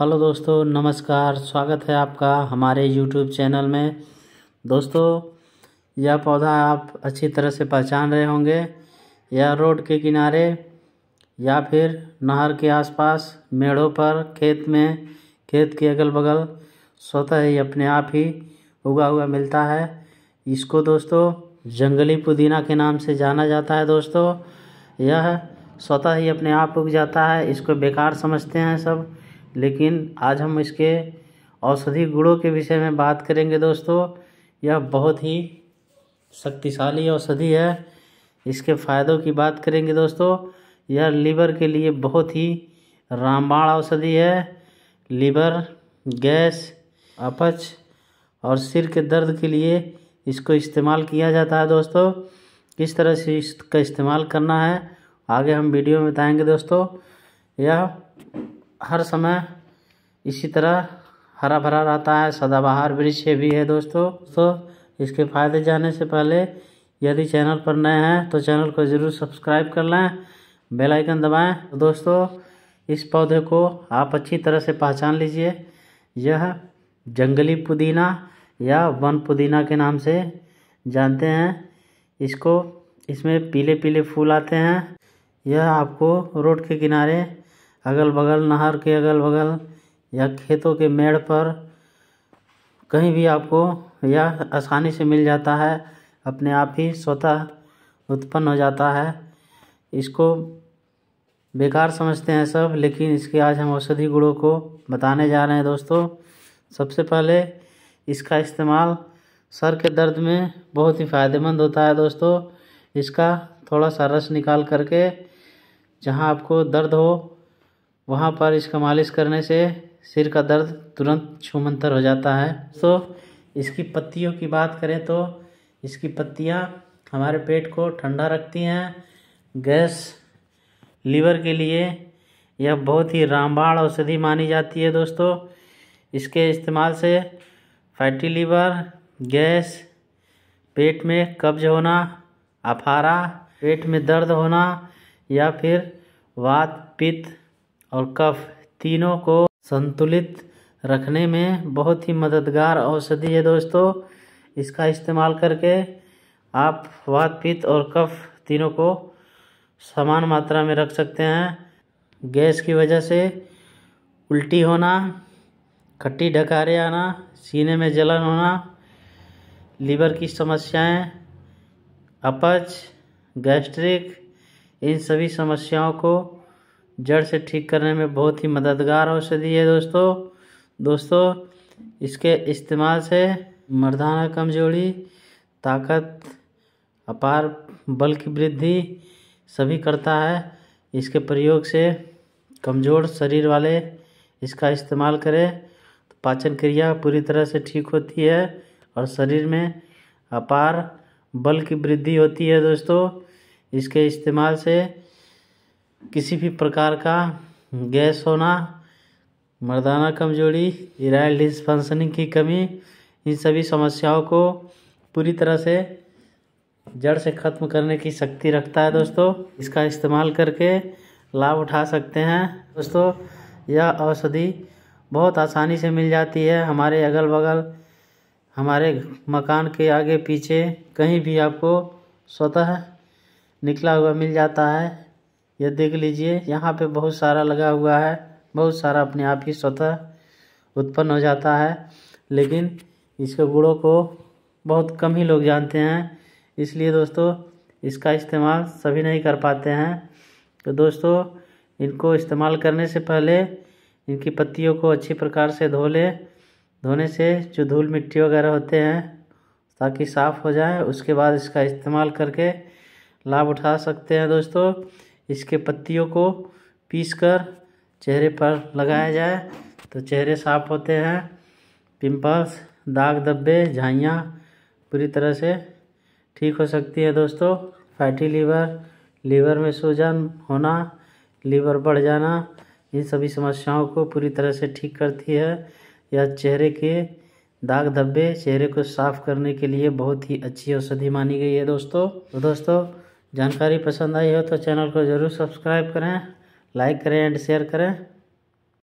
hello दोस्तों नमस्कार स्वागत है आपका हमारे यूट्यूब चैनल में दोस्तों यह पौधा आप अच्छी तरह से पहचान रहे होंगे यह रोड के किनारे या फिर नहर के आसपास मेड़ों पर खेत में खेत के अगल बगल स्वतः ही अपने आप ही उगा हुआ मिलता है इसको दोस्तों जंगली पुदीना के नाम से जाना जाता है दोस्तों यह स्वतः ही अपने आप उग जाता है इसको बेकार समझते हैं सब लेकिन आज हम इसके औषधि गुणों के विषय में बात करेंगे दोस्तों यह बहुत ही शक्तिशाली औषधि है इसके फ़ायदों की बात करेंगे दोस्तों यह लीवर के लिए बहुत ही रामबाण औषधि है लीवर गैस अपच और सिर के दर्द के लिए इसको इस्तेमाल किया जाता है दोस्तों किस तरह से इसका इस्तेमाल करना है आगे हम वीडियो में बताएंगे दोस्तों यह हर समय इसी तरह हरा भरा रहता है सदाबहार वृक्ष भी है दोस्तों तो इसके फायदे जाने से पहले यदि चैनल पर नए हैं तो चैनल को ज़रूर सब्सक्राइब कर लें बेल आइकन दबाएं तो दोस्तों इस पौधे को आप अच्छी तरह से पहचान लीजिए यह जंगली पुदीना या वन पुदीना के नाम से जानते हैं इसको इसमें पीले पीले फूल आते हैं यह आपको रोड के किनारे अगल बगल नहर के अगल बगल या खेतों के मेड़ पर कहीं भी आपको यह आसानी से मिल जाता है अपने आप ही स्वतः उत्पन्न हो जाता है इसको बेकार समझते हैं सब लेकिन इसके आज हम औषधि गुणों को बताने जा रहे हैं दोस्तों सबसे पहले इसका इस्तेमाल सर के दर्द में बहुत ही फ़ायदेमंद होता है दोस्तों इसका थोड़ा सा रस निकाल करके जहाँ आपको दर्द हो वहाँ पर इसका मालिश करने से सिर का दर्द तुरंत छुमंतर हो जाता है तो इसकी पत्तियों की बात करें तो इसकी पत्तियाँ हमारे पेट को ठंडा रखती हैं गैस लीवर के लिए यह बहुत ही रामबाण औषधि मानी जाती है दोस्तों इसके इस्तेमाल से फैटी लीवर गैस पेट में कब्ज होना अफारा पेट में दर्द होना या फिर वात पित्त और कफ तीनों को संतुलित रखने में बहुत ही मददगार औषधि है दोस्तों इसका इस्तेमाल करके आप वात पित्त और कफ तीनों को समान मात्रा में रख सकते हैं गैस की वजह से उल्टी होना खट्टी ढकारे आना सीने में जलन होना लीवर की समस्याएं, अपच गैस्ट्रिक इन सभी समस्याओं को जड़ से ठीक करने में बहुत ही मददगार औषधि है दोस्तों दोस्तों इसके इस्तेमाल से मर्दाना कमजोरी ताकत अपार बल की वृद्धि सभी करता है इसके प्रयोग से कमज़ोर शरीर वाले इसका इस्तेमाल करें तो पाचन क्रिया पूरी तरह से ठीक होती है और शरीर में अपार बल की वृद्धि होती है दोस्तों इसके इस्तेमाल से किसी भी प्रकार का गैस होना मर्दाना कमजोरी इराइल डिसफंक्शनिंग की कमी इन सभी समस्याओं को पूरी तरह से जड़ से ख़त्म करने की शक्ति रखता है दोस्तों इसका इस्तेमाल करके लाभ उठा सकते हैं दोस्तों यह औषधि बहुत आसानी से मिल जाती है हमारे अगल बगल हमारे मकान के आगे पीछे कहीं भी आपको स्वतः निकला हुआ मिल जाता है ये देख लीजिए यहाँ पे बहुत सारा लगा हुआ है बहुत सारा अपने आप ही स्वतः उत्पन्न हो जाता है लेकिन इसके गुड़ों को बहुत कम ही लोग जानते हैं इसलिए दोस्तों इसका इस्तेमाल सभी नहीं कर पाते हैं तो दोस्तों इनको इस्तेमाल करने से पहले इनकी पत्तियों को अच्छी प्रकार से धो लें धोने से जो धूल मिट्टी वगैरह होते हैं ताकि साफ़ हो जाए उसके बाद इसका इस्तेमाल करके लाभ उठा सकते हैं दोस्तों इसके पत्तियों को पीस कर चेहरे पर लगाया जाए तो चेहरे साफ होते हैं पिंपल्स दाग धब्बे झाइयाँ पूरी तरह से ठीक हो सकती है दोस्तों फैटी लीवर लीवर में सूजन होना लीवर बढ़ जाना इन सभी समस्याओं को पूरी तरह से ठीक करती है यह चेहरे के दाग धब्बे चेहरे को साफ करने के लिए बहुत ही अच्छी औषधि मानी गई है दोस्तों तो दोस्तों जानकारी पसंद आई हो तो चैनल को ज़रूर सब्सक्राइब करें लाइक करें एंड शेयर करें